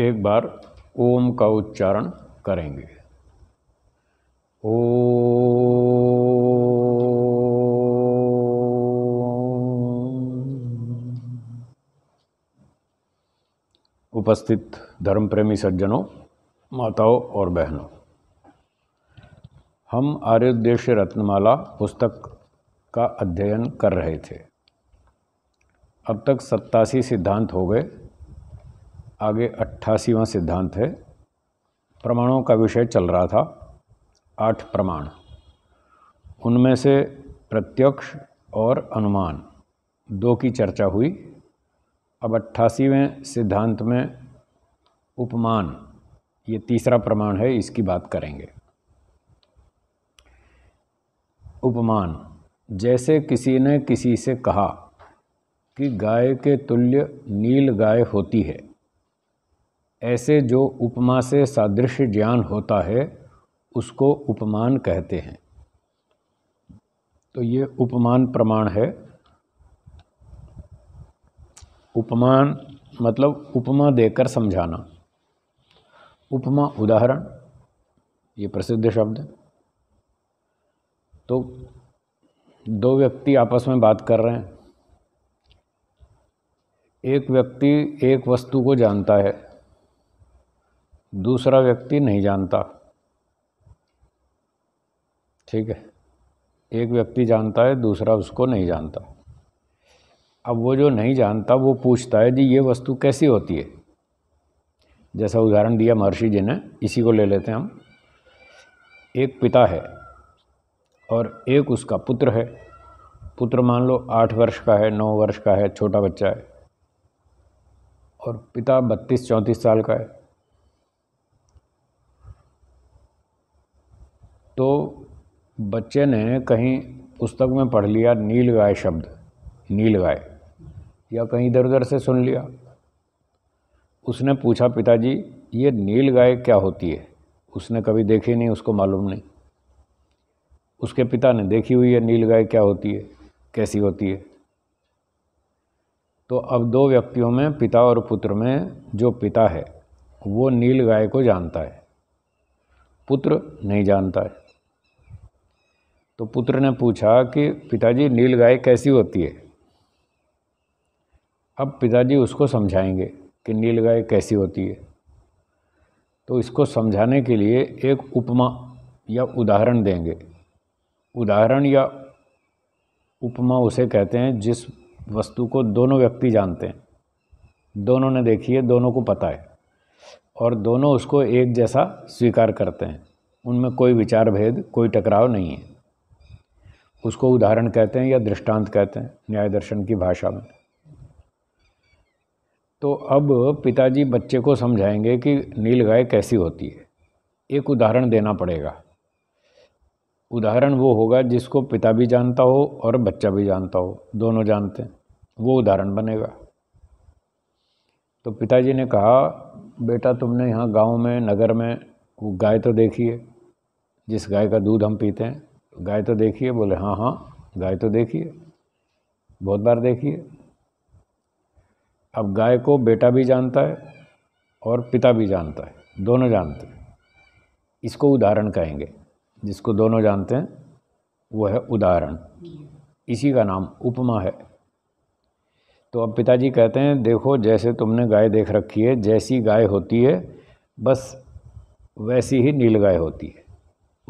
एक बार ओम का उच्चारण करेंगे ओ उपस्थित धर्म प्रेमी सज्जनों माताओं और बहनों हम आर्योद्देश्य रत्नमाला पुस्तक का अध्ययन कर रहे थे अब तक सत्तासी सिद्धांत हो गए आगे अट्ठासीवां सिद्धांत है प्रमाणों का विषय चल रहा था आठ प्रमाण उनमें से प्रत्यक्ष और अनुमान दो की चर्चा हुई अब अट्ठासीवें सिद्धांत में उपमान ये तीसरा प्रमाण है इसकी बात करेंगे उपमान जैसे किसी ने किसी से कहा कि गाय के तुल्य नील गाय होती है ऐसे जो उपमा से सादृश्य ज्ञान होता है उसको उपमान कहते हैं तो ये उपमान प्रमाण है उपमान मतलब उपमा देकर समझाना उपमा उदाहरण ये प्रसिद्ध शब्द है तो दो व्यक्ति आपस में बात कर रहे हैं एक व्यक्ति एक वस्तु को जानता है दूसरा व्यक्ति नहीं जानता ठीक है एक व्यक्ति जानता है दूसरा उसको नहीं जानता अब वो जो नहीं जानता वो पूछता है जी ये वस्तु कैसी होती है जैसा उदाहरण दिया महर्षि जी ने इसी को ले लेते हैं हम एक पिता है और एक उसका पुत्र है पुत्र मान लो आठ वर्ष का है नौ वर्ष का है छोटा बच्चा है और पिता बत्तीस चौंतीस साल का है तो बच्चे ने कहीं पुस्तक में पढ़ लिया नील गाय शब्द नील गाय या कहीं इधर उधर से सुन लिया उसने पूछा पिताजी ये नील गाय क्या होती है उसने कभी देखी नहीं उसको मालूम नहीं उसके पिता ने देखी हुई है नील गाय क्या होती है कैसी होती है तो अब दो व्यक्तियों में पिता और पुत्र में जो पिता है वो नील गाय को जानता है पुत्र नहीं जानता है तो पुत्र ने पूछा कि पिताजी नील गाय कैसी होती है अब पिताजी उसको समझाएंगे कि नील गाय कैसी होती है तो इसको समझाने के लिए एक उपमा या उदाहरण देंगे उदाहरण या उपमा उसे कहते हैं जिस वस्तु को दोनों व्यक्ति जानते हैं दोनों ने देखी है दोनों को पता है और दोनों उसको एक जैसा स्वीकार करते हैं उनमें कोई विचार भेद कोई टकराव नहीं है उसको उदाहरण कहते हैं या दृष्टांत कहते हैं न्याय दर्शन की भाषा में तो अब पिताजी बच्चे को समझाएंगे कि नील गाय कैसी होती है एक उदाहरण देना पड़ेगा उदाहरण वो होगा जिसको पिता भी जानता हो और बच्चा भी जानता हो दोनों जानते हैं वो उदाहरण बनेगा तो पिताजी ने कहा बेटा तुमने यहाँ गांव में नगर में वो गाय तो देखी है जिस गाय का दूध हम पीते हैं गाय तो देखिए बोले हाँ हाँ गाय तो देखिए बहुत बार देखिए अब गाय को बेटा भी जानता है और पिता भी जानता है दोनों जानते हैं इसको उदाहरण कहेंगे जिसको दोनों जानते हैं वो है उदाहरण इसी का नाम उपमा है तो अब पिताजी कहते हैं देखो जैसे तुमने गाय देख रखी है जैसी गाय होती है बस वैसी ही नील गाय होती है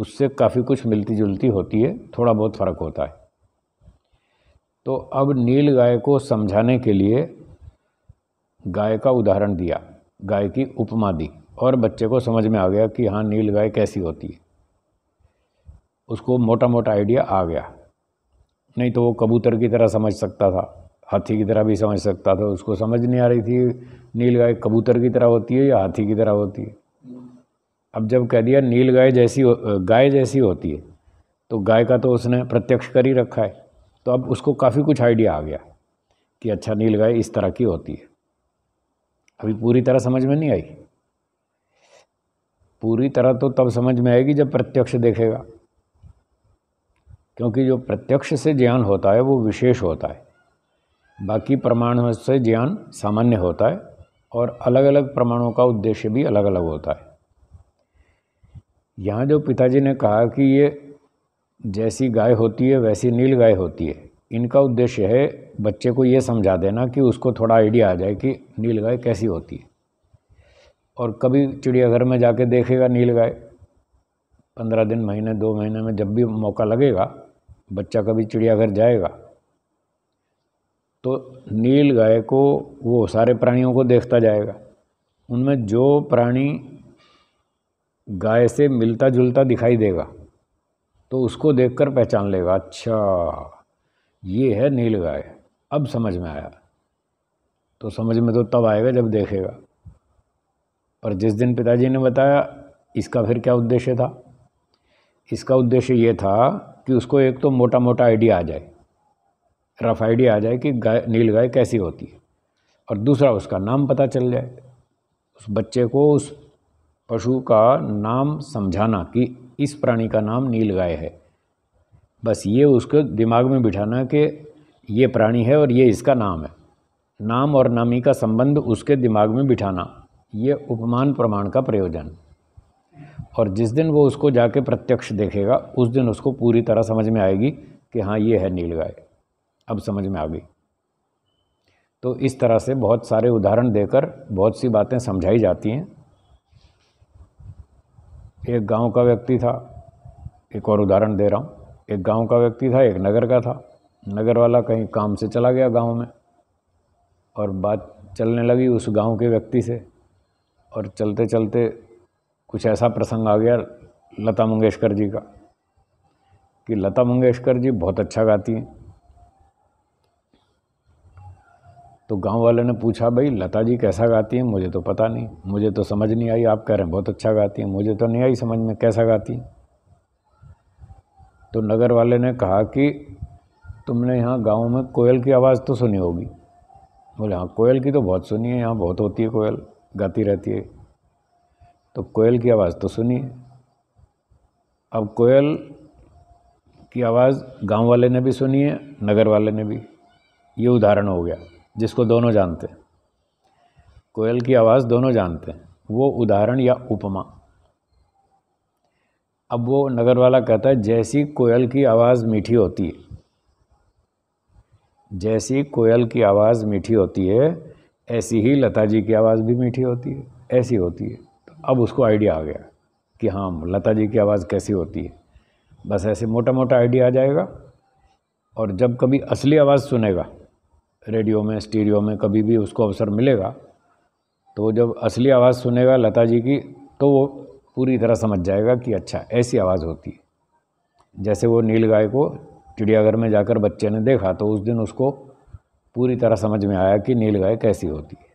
उससे काफ़ी कुछ मिलती जुलती होती है थोड़ा बहुत फ़र्क होता है तो अब नील गाय को समझाने के लिए गाय का उदाहरण दिया गाय की उपमा दी और बच्चे को समझ में आ गया कि हाँ नील गाय कैसी होती है उसको मोटा मोटा आइडिया आ गया नहीं तो वो कबूतर की तरह समझ सकता था हाथी की तरह भी समझ सकता था उसको समझ नहीं आ रही थी नील गाय कबूतर की तरह होती है या हाथी की तरह होती है अब जब कह दिया नील गाय जैसी गाय जैसी होती है तो गाय का तो उसने प्रत्यक्ष कर ही रखा है तो अब उसको काफ़ी कुछ आइडिया आ गया कि अच्छा नील गाय इस तरह की होती है अभी पूरी तरह समझ में नहीं आई पूरी तरह तो तब समझ में आएगी जब प्रत्यक्ष देखेगा क्योंकि जो प्रत्यक्ष से ज्ञान होता है वो विशेष होता है बाकी प्रमाणों से ज्ञान सामान्य होता है और अलग अलग प्रमाणों का उद्देश्य भी अलग अलग होता है यहाँ जो पिताजी ने कहा कि ये जैसी गाय होती है वैसी नील गाय होती है इनका उद्देश्य है बच्चे को ये समझा देना कि उसको थोड़ा आइडिया आ जाए कि नील गाय कैसी होती है और कभी चिड़ियाघर में जाके देखेगा नील गाय पंद्रह दिन महीने दो महीने में जब भी मौका लगेगा बच्चा कभी चिड़ियाघर जाएगा तो नील गाय को वो सारे प्राणियों को देखता जाएगा उनमें जो प्राणी गाय से मिलता जुलता दिखाई देगा तो उसको देखकर पहचान लेगा अच्छा ये है नील गाय अब समझ में आया तो समझ में तो तब आएगा जब देखेगा पर जिस दिन पिताजी ने बताया इसका फिर क्या उद्देश्य था इसका उद्देश्य ये था कि उसको एक तो मोटा मोटा आइडिया आ जाए रफ आइडिया आ जाए कि गाय नील गाय कैसी होती है और दूसरा उसका नाम पता चल जाए उस बच्चे को उस पशु का नाम समझाना कि इस प्राणी का नाम नील गाय है बस ये उसको दिमाग में बिठाना कि ये प्राणी है और ये इसका नाम है नाम और नामी का संबंध उसके दिमाग में बिठाना ये उपमान प्रमाण का प्रयोजन और जिस दिन वो उसको जाके प्रत्यक्ष देखेगा उस दिन उसको पूरी तरह समझ में आएगी कि हाँ ये है नील गाय अब समझ में आ गई तो इस तरह से बहुत सारे उदाहरण देकर बहुत सी बातें समझाई जाती हैं एक गांव का व्यक्ति था एक और उदाहरण दे रहा हूँ एक गांव का व्यक्ति था एक नगर का था नगर वाला कहीं काम से चला गया गांव में और बात चलने लगी उस गांव के व्यक्ति से और चलते चलते कुछ ऐसा प्रसंग आ गया लता मंगेशकर जी का कि लता मंगेशकर जी बहुत अच्छा गाती हैं तो गांव वाले ने पूछा भाई लता जी कैसा गाती हैं मुझे तो पता नहीं मुझे तो समझ नहीं आई आप कह रहे हैं बहुत अच्छा गाती हैं मुझे तो नहीं आई समझ में कैसा गाती तो नगर वाले ने कहा कि तुमने यहाँ गांव में कोयल की आवाज़ तो सुनी होगी बोले हाँ कोयल की तो बहुत सुनी है यहाँ बहुत होती है कोयल गाती रहती है तो कोयल की आवाज़ तो सुनी है अब कोयल की आवाज़ गांव वाले ने भी सुनी है नगर वाले ने भी ये उदाहरण हो गया जिसको दोनों जानते हैं कोयल की आवाज़ दोनों जानते हैं वो उदाहरण या उपमा अब वो नगर वाला कहता है जैसी कोयल की आवाज़ मीठी होती है जैसी कोयल की आवाज़ मीठी होती है ऐसी ही लता जी की आवाज़ भी मीठी होती है ऐसी होती है तो अब उसको आइडिया आ गया कि हाँ लता जी की आवाज़ कैसी होती है बस ऐसे मोटा मोटा आइडिया आ जाएगा और जब कभी असली आवाज़ सुनेगा रेडियो में स्टीरियो में कभी भी उसको अवसर मिलेगा तो जब असली आवाज़ सुनेगा लता जी की तो वो पूरी तरह समझ जाएगा कि अच्छा ऐसी आवाज़ होती है जैसे वो नील गाय को चिड़ियाघर में जाकर बच्चे ने देखा तो उस दिन उसको पूरी तरह समझ में आया कि नील गाय कैसी होती है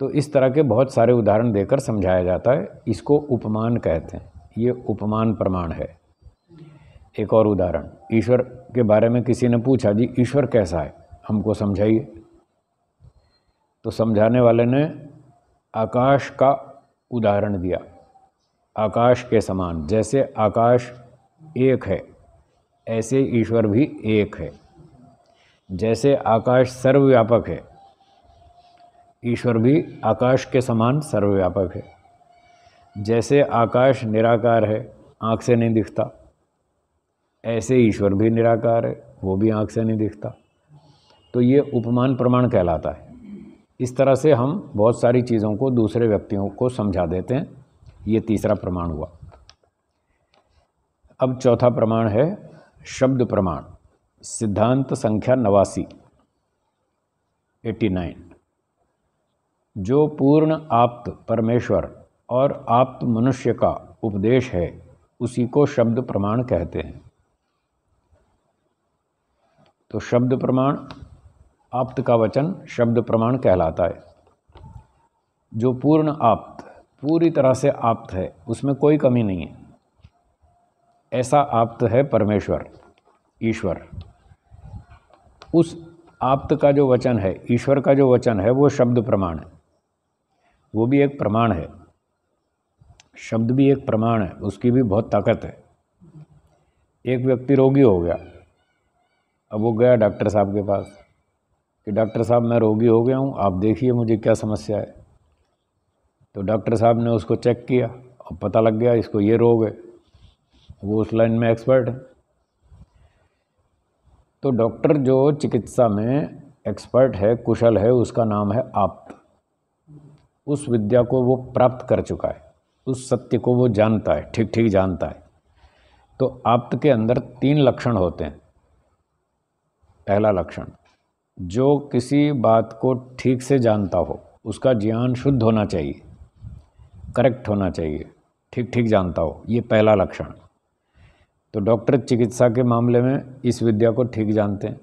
तो इस तरह के बहुत सारे उदाहरण देकर समझाया जाता है इसको उपमान कहते हैं ये उपमान प्रमाण है एक और उदाहरण ईश्वर के बारे में किसी ने पूछा जी ईश्वर कैसा है हमको समझाइए तो समझाने वाले ने आकाश का उदाहरण दिया आकाश के समान जैसे आकाश एक है ऐसे ईश्वर भी एक है जैसे आकाश सर्वव्यापक है ईश्वर भी आकाश के समान सर्वव्यापक है जैसे आकाश निराकार है आँख से नहीं दिखता ऐसे ईश्वर भी निराकार है वो भी आँख से नहीं दिखता तो ये उपमान प्रमाण कहलाता है इस तरह से हम बहुत सारी चीज़ों को दूसरे व्यक्तियों को समझा देते हैं ये तीसरा प्रमाण हुआ अब चौथा प्रमाण है शब्द प्रमाण सिद्धांत संख्या नवासी एट्टी नाइन जो पूर्ण आप्त परमेश्वर और आप्त मनुष्य का उपदेश है उसी को शब्द प्रमाण कहते हैं तो शब्द प्रमाण आप्त का वचन शब्द प्रमाण कहलाता है जो पूर्ण आप्त पूरी तरह से आप्त है उसमें कोई कमी नहीं है ऐसा आप्त है परमेश्वर ईश्वर उस आप्त का जो वचन है ईश्वर का जो वचन है वो शब्द प्रमाण है वो भी एक प्रमाण है शब्द भी एक प्रमाण है उसकी भी बहुत ताकत है एक व्यक्ति रोगी हो गया अब वो गया डॉक्टर साहब के पास कि डॉक्टर साहब मैं रोगी हो गया हूँ आप देखिए मुझे क्या समस्या है तो डॉक्टर साहब ने उसको चेक किया और पता लग गया इसको ये रोग है वो उस लाइन में एक्सपर्ट है तो डॉक्टर जो चिकित्सा में एक्सपर्ट है कुशल है उसका नाम है आप उस विद्या को वो प्राप्त कर चुका है उस सत्य को वो जानता है ठीक ठीक जानता है तो आप्त के अंदर तीन लक्षण होते हैं पहला लक्षण जो किसी बात को ठीक से जानता हो उसका ज्ञान शुद्ध होना चाहिए करेक्ट होना चाहिए ठीक ठीक जानता हो ये पहला लक्षण तो डॉक्टर चिकित्सा के मामले में इस विद्या को ठीक जानते हैं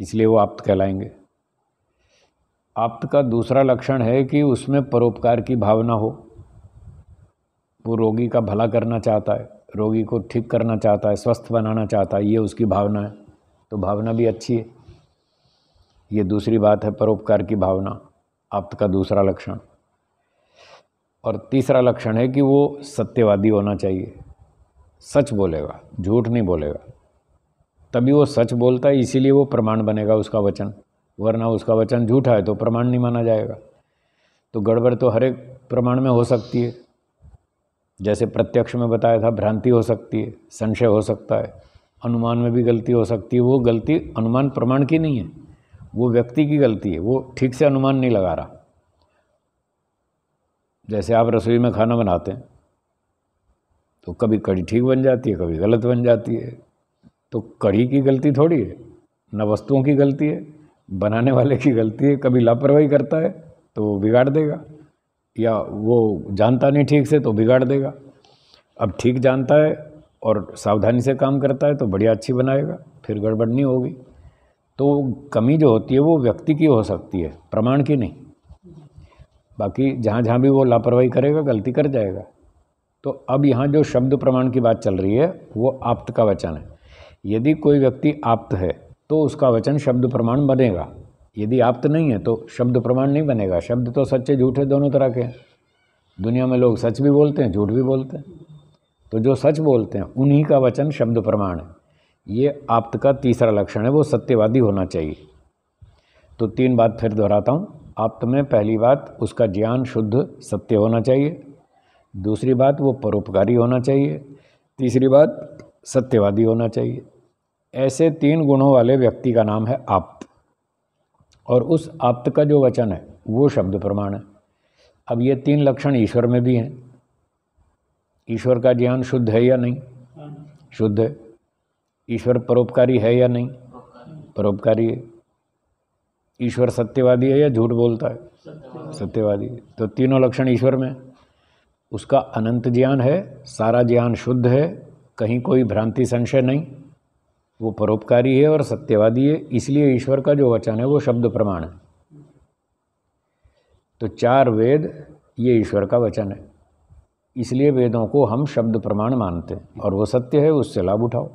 इसलिए वो आप्त कहलाएंगे आप्त का दूसरा लक्षण है कि उसमें परोपकार की भावना हो वो रोगी का भला करना चाहता है रोगी को ठीक करना चाहता है स्वस्थ बनाना चाहता है ये उसकी भावना है तो भावना भी अच्छी है ये दूसरी बात है परोपकार की भावना आपका का दूसरा लक्षण और तीसरा लक्षण है कि वो सत्यवादी होना चाहिए सच बोलेगा झूठ नहीं बोलेगा तभी वो सच बोलता है इसीलिए वो प्रमाण बनेगा उसका वचन वरना उसका वचन झूठा है तो प्रमाण नहीं माना जाएगा तो गड़बड़ तो हर एक प्रमाण में हो सकती है जैसे प्रत्यक्ष में बताया था भ्रांति हो सकती है संशय हो सकता है अनुमान में भी गलती हो सकती है वो गलती अनुमान प्रमाण की नहीं है वो व्यक्ति की गलती है वो ठीक से अनुमान नहीं लगा रहा जैसे आप रसोई में खाना बनाते हैं तो कभी कड़ी ठीक बन जाती है कभी गलत बन जाती है तो कड़ी की गलती थोड़ी है न वस्तुओं की गलती है बनाने वाले की गलती है कभी लापरवाही करता है तो बिगाड़ देगा या वो जानता नहीं ठीक से तो बिगाड़ देगा अब ठीक जानता है और सावधानी से काम करता है तो बढ़िया अच्छी बनाएगा फिर गड़बड़ नहीं होगी तो कमी जो होती है वो व्यक्ति की हो सकती है प्रमाण की नहीं बाकी जहाँ जहाँ भी वो लापरवाही करेगा गलती कर जाएगा तो अब यहाँ जो शब्द प्रमाण की बात चल रही है वो आप्त का वचन है यदि कोई व्यक्ति आप्त है तो उसका वचन शब्द प्रमाण बनेगा यदि आप्त नहीं है तो शब्द प्रमाण नहीं बनेगा शब्द तो सच्चे झूठे दोनों तरह के हैं दुनिया में लोग सच भी बोलते हैं झूठ भी बोलते हैं तो जो सच बोलते हैं उन्हीं का वचन शब्द प्रमाण है ये आप्त का तीसरा लक्षण है वो सत्यवादी होना चाहिए तो तीन बात फिर दोहराता हूँ आप्त में पहली बात उसका ज्ञान शुद्ध सत्य होना चाहिए दूसरी बात वो परोपकारी होना चाहिए तीसरी बात सत्यवादी होना चाहिए ऐसे तीन गुणों वाले व्यक्ति का नाम है आप्त और उस आप्त का जो वचन है वो शब्द प्रमाण है अब ये तीन लक्षण ईश्वर में भी हैं ईश्वर का ज्ञान शुद्ध है या नहीं हाँ। शुद्ध है ईश्वर परोपकारी है या नहीं परोपकारी है ईश्वर सत्यवादी है या झूठ बोलता है सत्यवादी है तो तीनों लक्षण ईश्वर में उसका अनंत ज्ञान है सारा ज्ञान शुद्ध है कहीं कोई भ्रांति संशय नहीं वो परोपकारी है और सत्यवादी है इसलिए ईश्वर का जो वचन है वो शब्द प्रमाण है तो चार वेद ये ईश्वर का वचन है इसलिए वेदों को हम शब्द प्रमाण मानते हैं और वो सत्य है उससे लाभ उठाओ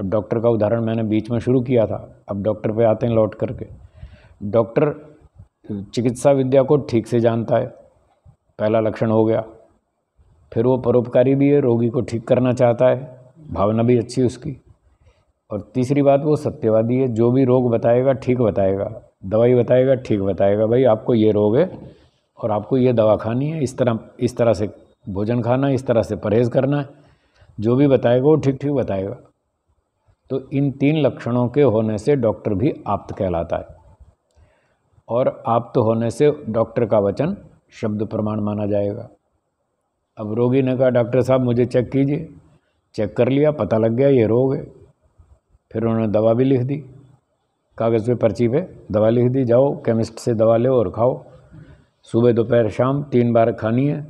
अब डॉक्टर का उदाहरण मैंने बीच में शुरू किया था अब डॉक्टर पे आते हैं लौट करके डॉक्टर चिकित्सा विद्या को ठीक से जानता है पहला लक्षण हो गया फिर वो परोपकारी भी है रोगी को ठीक करना चाहता है भावना भी अच्छी उसकी और तीसरी बात वो सत्यवादी है जो भी रोग बताएगा ठीक बताएगा दवाई बताएगा ठीक बताएगा भाई आपको ये रोग है और आपको ये दवा खानी है इस तरह इस तरह से भोजन खाना है इस तरह से परहेज़ करना है जो भी बताएगा वो ठीक ठीक बताएगा तो इन तीन लक्षणों के होने से डॉक्टर भी आप्त कहलाता है और आप्त होने से डॉक्टर का वचन शब्द प्रमाण माना जाएगा अब रोगी ने कहा डॉक्टर साहब मुझे चेक कीजिए चेक कर लिया पता लग गया ये रोग है फिर उन्होंने दवा भी लिख दी कागज़ पे पर्ची पे दवा लिख दी जाओ केमिस्ट से दवा लो और खाओ सुबह दोपहर शाम तीन बार खानी है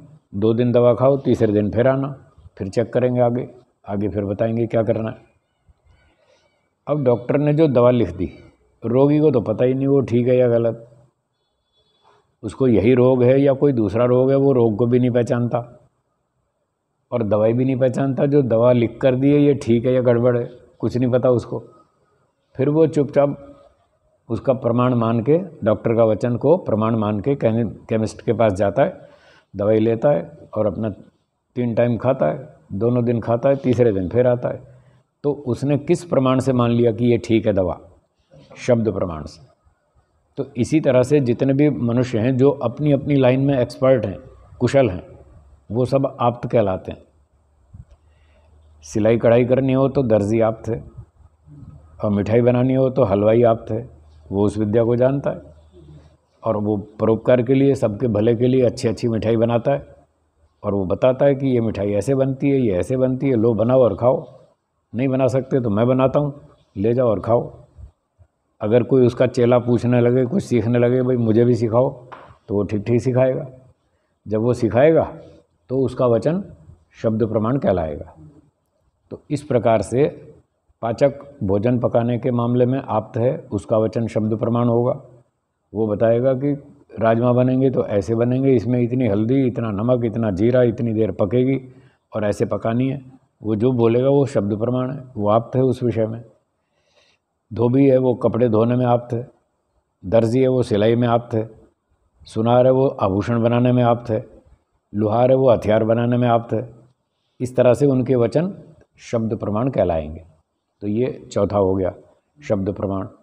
दो दिन दवा खाओ तीसरे दिन फिर आना फिर चेक करेंगे आगे आगे फिर बताएंगे क्या करना है अब डॉक्टर ने जो दवा लिख दी रोगी को तो पता ही नहीं वो ठीक है या गलत उसको यही रोग है या कोई दूसरा रोग है वो रोग को भी नहीं पहचानता और दवाई भी नहीं पहचानता जो दवा लिख कर दी है ये ठीक है या गड़बड़ है कुछ नहीं पता उसको फिर वो चुपचाप उसका प्रमाण मान के डॉक्टर का वचन को प्रमाण मान के केमिस्ट के पास जाता है दवाई लेता है और अपना तीन टाइम खाता है दोनों दिन खाता है तीसरे दिन फिर आता है तो उसने किस प्रमाण से मान लिया कि ये ठीक है दवा शब्द प्रमाण से तो इसी तरह से जितने भी मनुष्य हैं जो अपनी अपनी लाइन में एक्सपर्ट हैं कुशल हैं वो सब आप्त कहलाते हैं सिलाई कढ़ाई करनी हो तो दर्जी आप्त है और मिठाई बनानी हो तो हलवाई आप्त है वो उस विद्या को जानता है और वो परोपकार के लिए सबके भले के लिए अच्छी अच्छी मिठाई बनाता है और वो बताता है कि ये मिठाई ऐसे बनती है ये ऐसे बनती है लो बनाओ और खाओ नहीं बना सकते तो मैं बनाता हूँ ले जाओ और खाओ अगर कोई उसका चेला पूछने लगे कुछ सीखने लगे भाई मुझे भी सिखाओ तो वो ठीक ठीक सिखाएगा जब वो सिखाएगा तो उसका वचन शब्द प्रमाण कहलाएगा तो इस प्रकार से पाचक भोजन पकाने के मामले में आप्त है उसका वचन शब्द प्रमाण होगा वो बताएगा कि राजमा बनेंगे तो ऐसे बनेंगे इसमें इतनी हल्दी इतना नमक इतना जीरा इतनी देर पकेगी और ऐसे पकानी है वो जो बोलेगा वो शब्द प्रमाण है वो आप थे उस विषय में धोबी है वो कपड़े धोने में आप थे दर्जी है वो सिलाई में आप थे सुनार है वो आभूषण बनाने में आप थे लुहार है वो हथियार बनाने में आप थे इस तरह से उनके वचन शब्द प्रमाण कहलाएंगे तो ये चौथा हो गया शब्द प्रमाण